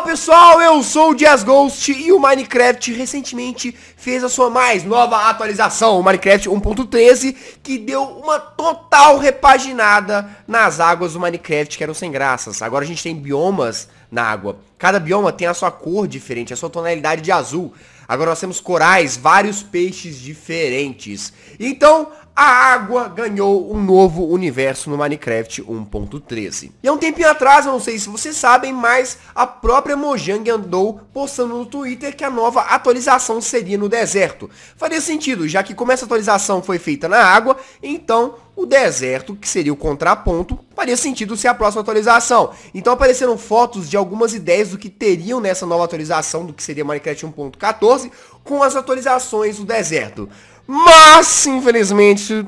Fala pessoal, eu sou o Dias Ghost e o Minecraft recentemente fez a sua mais nova atualização, o Minecraft 1.13, que deu uma total repaginada nas águas do Minecraft que eram sem graças. Agora a gente tem biomas na água. Cada bioma tem a sua cor diferente, a sua tonalidade de azul. Agora nós temos corais, vários peixes diferentes. Então, a água ganhou um novo universo no Minecraft 1.13. E há um tempinho atrás, eu não sei se vocês sabem, mas a própria Mojang andou postando no Twitter que a nova atualização seria no deserto. Faria sentido, já que como essa atualização foi feita na água, então o deserto, que seria o contraponto, faria sentido ser a próxima atualização. Então apareceram fotos de algumas ideias do que teriam nessa nova atualização, do que seria Minecraft 1.14, com as atualizações do deserto. Mas, infelizmente,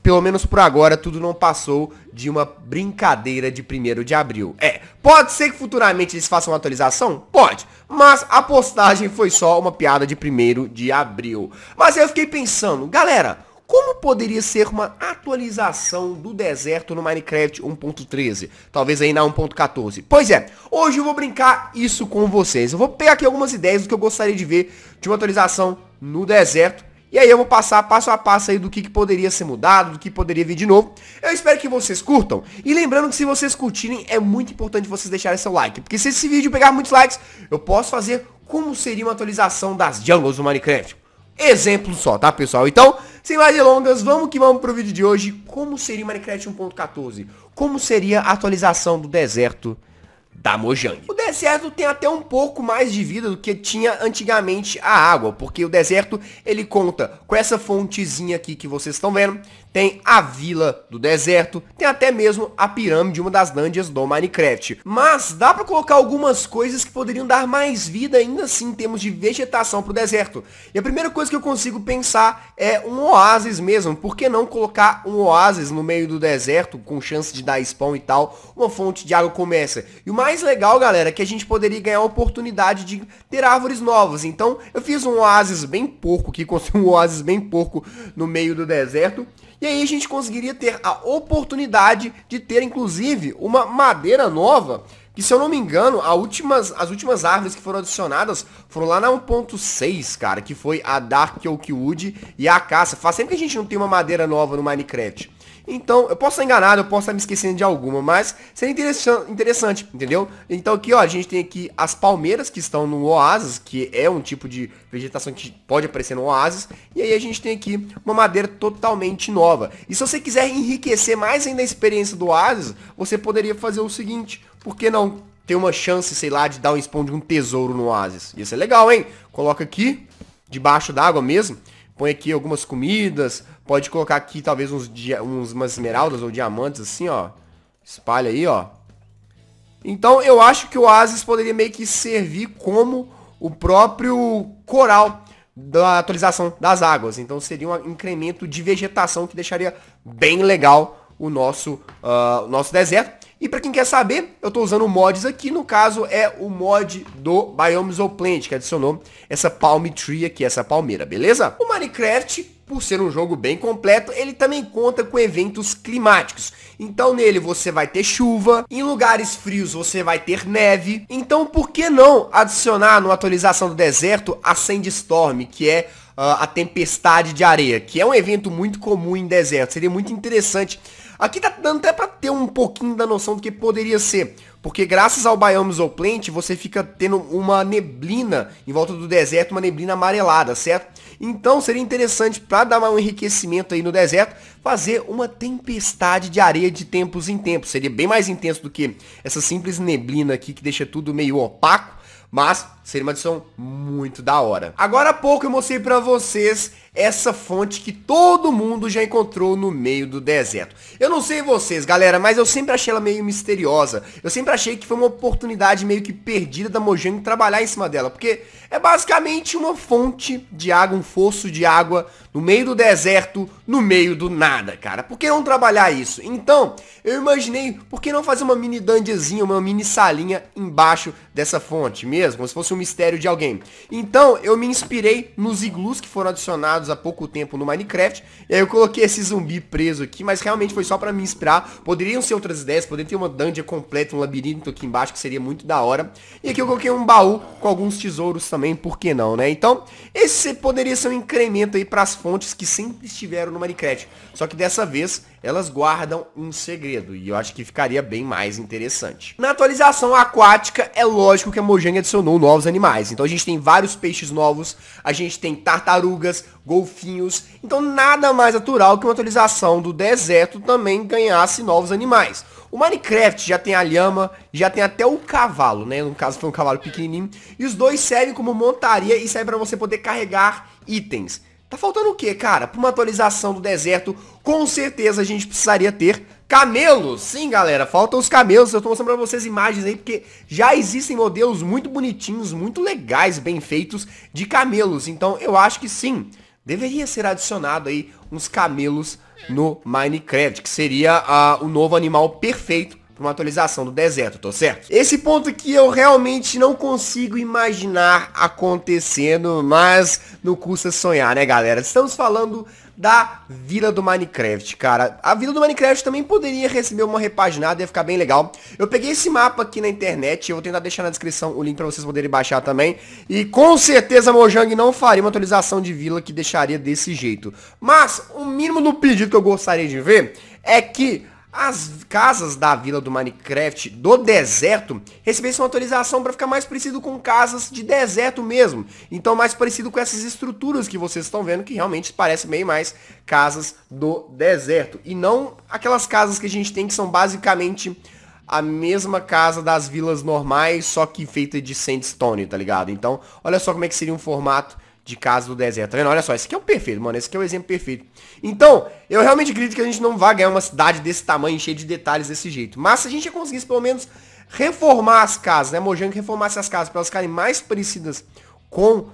pelo menos por agora, tudo não passou de uma brincadeira de 1 de abril. É, pode ser que futuramente eles façam uma atualização? Pode. Mas a postagem foi só uma piada de 1 de abril. Mas eu fiquei pensando, galera, como poderia ser uma atualização do deserto no Minecraft 1.13? Talvez aí na 1.14. Pois é, hoje eu vou brincar isso com vocês. Eu vou pegar aqui algumas ideias do que eu gostaria de ver de uma atualização no deserto e aí eu vou passar passo a passo aí do que, que poderia ser mudado, do que poderia vir de novo. Eu espero que vocês curtam. E lembrando que se vocês curtirem, é muito importante vocês deixarem seu like. Porque se esse vídeo pegar muitos likes, eu posso fazer como seria uma atualização das jungles do Minecraft. Exemplo só, tá pessoal? Então, sem mais delongas, vamos que vamos pro vídeo de hoje. Como seria Minecraft 1.14? Como seria a atualização do deserto da Mojang. O deserto tem até um pouco mais de vida do que tinha antigamente a água, porque o deserto ele conta com essa fontezinha aqui que vocês estão vendo, tem a Vila do Deserto, tem até mesmo a pirâmide, uma das dungeons do Minecraft. Mas dá para colocar algumas coisas que poderiam dar mais vida ainda assim em termos de vegetação pro deserto. E a primeira coisa que eu consigo pensar é um oásis mesmo. Por que não colocar um oásis no meio do deserto com chance de dar spawn e tal, uma fonte de água começa. E o mais legal, galera, é que a gente poderia ganhar a oportunidade de ter árvores novas. Então, eu fiz um oásis bem porco, que construí um oásis bem porco no meio do deserto. E aí a gente conseguiria ter a oportunidade de ter, inclusive, uma madeira nova que se eu não me engano, últimas, as últimas árvores que foram adicionadas foram lá na 1.6, cara, que foi a Dark Oak Wood e a caça. Faz sempre que a gente não tem uma madeira nova no Minecraft. Então, eu posso estar enganado, eu posso estar me esquecendo de alguma, mas seria interessante, interessante, entendeu? Então aqui, ó, a gente tem aqui as palmeiras que estão no oásis, que é um tipo de vegetação que pode aparecer no oásis. E aí a gente tem aqui uma madeira totalmente nova. E se você quiser enriquecer mais ainda a experiência do oásis, você poderia fazer o seguinte, por que não ter uma chance, sei lá, de dar um spawn de um tesouro no oásis? Ia ser legal, hein? Coloca aqui, debaixo d'água mesmo, põe aqui algumas comidas, Pode colocar aqui talvez uns, uns umas esmeraldas ou diamantes assim, ó. Espalha aí, ó. Então eu acho que o oásis poderia meio que servir como o próprio coral da atualização das águas. Então seria um incremento de vegetação que deixaria bem legal o nosso, uh, nosso deserto. E para quem quer saber, eu estou usando mods aqui, no caso é o mod do Biomes ou Plant, que adicionou essa palm tree aqui, essa palmeira, beleza? O Minecraft por ser um jogo bem completo, ele também conta com eventos climáticos. Então nele você vai ter chuva, em lugares frios você vai ter neve. Então por que não adicionar numa atualização do deserto a Sandstorm, que é uh, a tempestade de areia, que é um evento muito comum em deserto. Seria muito interessante Aqui tá dando até pra ter um pouquinho da noção do que poderia ser. Porque graças ao Biomes ou Plant, você fica tendo uma neblina em volta do deserto, uma neblina amarelada, certo? Então seria interessante, para dar um enriquecimento aí no deserto, fazer uma tempestade de areia de tempos em tempos. Seria bem mais intenso do que essa simples neblina aqui que deixa tudo meio opaco. Mas seria uma adição muito da hora. Agora há pouco eu mostrei para vocês essa fonte que todo mundo já encontrou no meio do deserto. Eu não sei vocês, galera, mas eu sempre achei ela meio misteriosa. Eu sempre achei que foi uma oportunidade meio que perdida da Mojang trabalhar em cima dela, porque é basicamente uma fonte de água, um fosso de água no meio do deserto, no meio do nada, cara. Por que não trabalhar isso? Então, eu imaginei, por que não fazer uma mini dungeon, uma mini salinha embaixo dessa fonte mesmo, como se fosse um mistério de alguém. Então, eu me inspirei nos iglus que foram adicionados lançados há pouco tempo no Minecraft. E aí eu coloquei esse zumbi preso aqui, mas realmente foi só pra me inspirar. Poderiam ser outras ideias, poderia ter uma dungeon completa, um labirinto aqui embaixo, que seria muito da hora. E aqui eu coloquei um baú com alguns tesouros também, por que não, né? Então, esse poderia ser um incremento aí pras fontes que sempre estiveram no Minecraft. Só que dessa vez, elas guardam um segredo. E eu acho que ficaria bem mais interessante. Na atualização aquática, é lógico que a Mojang adicionou novos animais. Então a gente tem vários peixes novos, a gente tem tartarugas, golfinhos. Então nada mais natural que uma atualização do deserto também ganhasse novos animais. O Minecraft já tem a lhama, já tem até o cavalo, né? No caso foi um cavalo pequenininho. E os dois servem como montaria e servem para você poder carregar itens. Tá faltando o que, cara? Para uma atualização do deserto, com certeza a gente precisaria ter camelos. Sim, galera, faltam os camelos. Eu tô mostrando pra vocês imagens aí, porque já existem modelos muito bonitinhos, muito legais, bem feitos de camelos. Então eu acho que sim, deveria ser adicionado aí uns camelos no Minecraft, que seria ah, o novo animal perfeito para uma atualização do deserto, tô certo? Esse ponto que eu realmente não consigo imaginar acontecendo, mas não custa sonhar, né, galera? Estamos falando da Vila do Minecraft, cara. A Vila do Minecraft também poderia receber uma repaginada, ia ficar bem legal. Eu peguei esse mapa aqui na internet, eu vou tentar deixar na descrição o link pra vocês poderem baixar também. E com certeza Mojang não faria uma atualização de vila que deixaria desse jeito. Mas, o mínimo do pedido que eu gostaria de ver é que as casas da vila do Minecraft do deserto recebessem uma autorização para ficar mais parecido com casas de deserto mesmo. Então mais parecido com essas estruturas que vocês estão vendo que realmente parecem bem mais casas do deserto. E não aquelas casas que a gente tem que são basicamente a mesma casa das vilas normais, só que feita de sandstone, tá ligado? Então olha só como é que seria um formato de casa do deserto. Tá vendo? Olha só, esse aqui é o perfeito, mano. Esse aqui é o exemplo perfeito. Então, eu realmente acredito que a gente não vai ganhar uma cidade desse tamanho, cheia de detalhes desse jeito. Mas se a gente conseguisse pelo menos reformar as casas, né? Mojang reformasse as casas para elas ficarem mais parecidas com uh,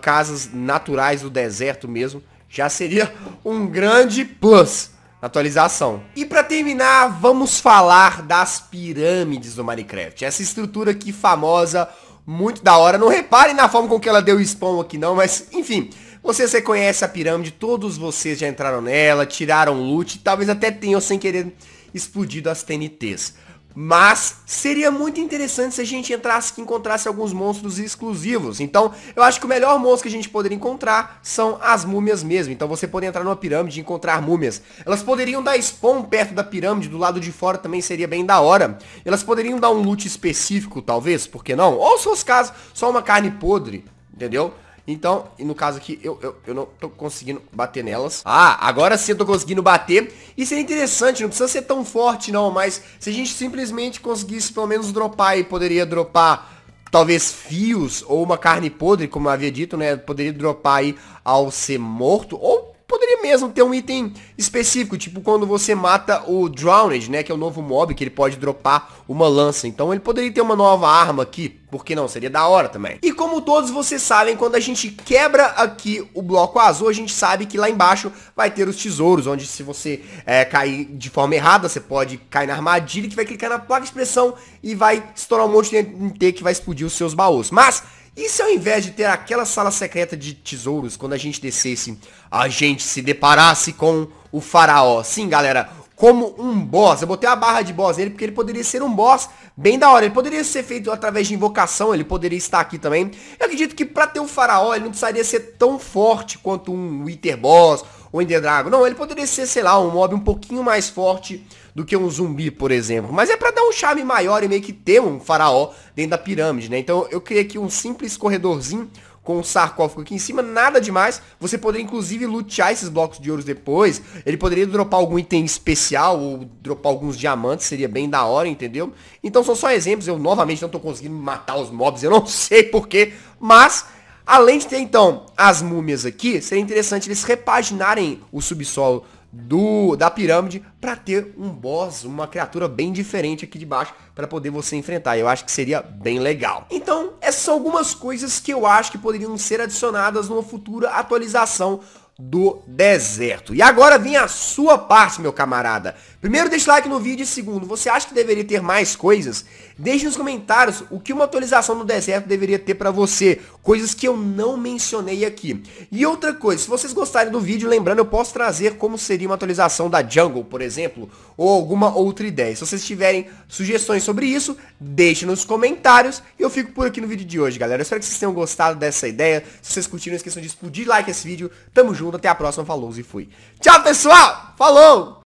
casas naturais do deserto mesmo, já seria um grande plus na atualização. E para terminar, vamos falar das pirâmides do Minecraft. Essa estrutura aqui famosa muito da hora. Não reparem na forma com que ela deu spawn aqui não, mas enfim. Vocês reconhecem a pirâmide, todos vocês já entraram nela, tiraram loot, talvez até tenham sem querer explodido as TNTs. Mas seria muito interessante se a gente entrasse e encontrasse alguns monstros exclusivos. Então, eu acho que o melhor monstro que a gente poderia encontrar são as múmias mesmo. Então você pode entrar numa pirâmide e encontrar múmias. Elas poderiam dar spawn perto da pirâmide, do lado de fora também seria bem da hora. Elas poderiam dar um loot específico, talvez, por que não? Ou se fosse caso, só uma carne podre, entendeu? Então, e no caso aqui, eu, eu, eu não tô conseguindo bater nelas. Ah, agora sim eu tô conseguindo bater. Isso é interessante, não precisa ser tão forte não, mas se a gente simplesmente conseguisse pelo menos dropar e poderia dropar talvez fios ou uma carne podre, como eu havia dito, né? Poderia dropar aí ao ser morto ou poderia mesmo ter um item específico, tipo quando você mata o Drowned, né, que é o novo mob que ele pode dropar uma lança. Então ele poderia ter uma nova arma aqui, porque não, seria da hora também. E como todos vocês sabem, quando a gente quebra aqui o bloco azul, a gente sabe que lá embaixo vai ter os tesouros, onde se você é, cair de forma errada, você pode cair na armadilha que vai clicar na placa de expressão e vai estourar um monte de NT que vai explodir os seus baús. Mas, e se ao invés de ter aquela sala secreta de tesouros, quando a gente descesse, a gente se deparasse com o faraó? Sim, galera, como um boss. Eu botei a barra de boss nele porque ele poderia ser um boss bem da hora. Ele poderia ser feito através de invocação, ele poderia estar aqui também. Eu acredito que para ter um faraó ele não precisaria ser tão forte quanto um Wither Boss ou Ender Dragon. Não, ele poderia ser, sei lá, um mob um pouquinho mais forte do que um zumbi, por exemplo. Mas é para dar um charme maior e meio que ter um faraó dentro da pirâmide, né? Então eu criei aqui um simples corredorzinho com o sarcófago aqui em cima, nada demais. Você poderia, inclusive, lutear esses blocos de ouros depois. Ele poderia dropar algum item especial ou dropar alguns diamantes, seria bem da hora, entendeu? Então são só exemplos, eu novamente não tô conseguindo matar os mobs, eu não sei porquê, mas... Além de ter, então, as múmias aqui, seria interessante eles repaginarem o subsolo do da pirâmide para ter um boss, uma criatura bem diferente aqui de baixo para poder você enfrentar. Eu acho que seria bem legal. Então, essas são algumas coisas que eu acho que poderiam ser adicionadas numa futura atualização do deserto. E agora vem a sua parte, meu camarada. Primeiro, deixe like no vídeo e segundo, você acha que deveria ter mais coisas? Deixe nos comentários o que uma atualização no deserto deveria ter para você, coisas que eu não mencionei aqui. E outra coisa, se vocês gostarem do vídeo, lembrando, eu posso trazer como seria uma atualização da Jungle, por exemplo, ou alguma outra ideia. Se vocês tiverem sugestões sobre isso, deixe nos comentários. Eu fico por aqui no vídeo de hoje, galera. Eu espero que vocês tenham gostado dessa ideia. Se vocês curtiram, não esqueçam de explodir like esse vídeo. Tamo junto, até a próxima, falou e fui. Tchau, pessoal! Falou!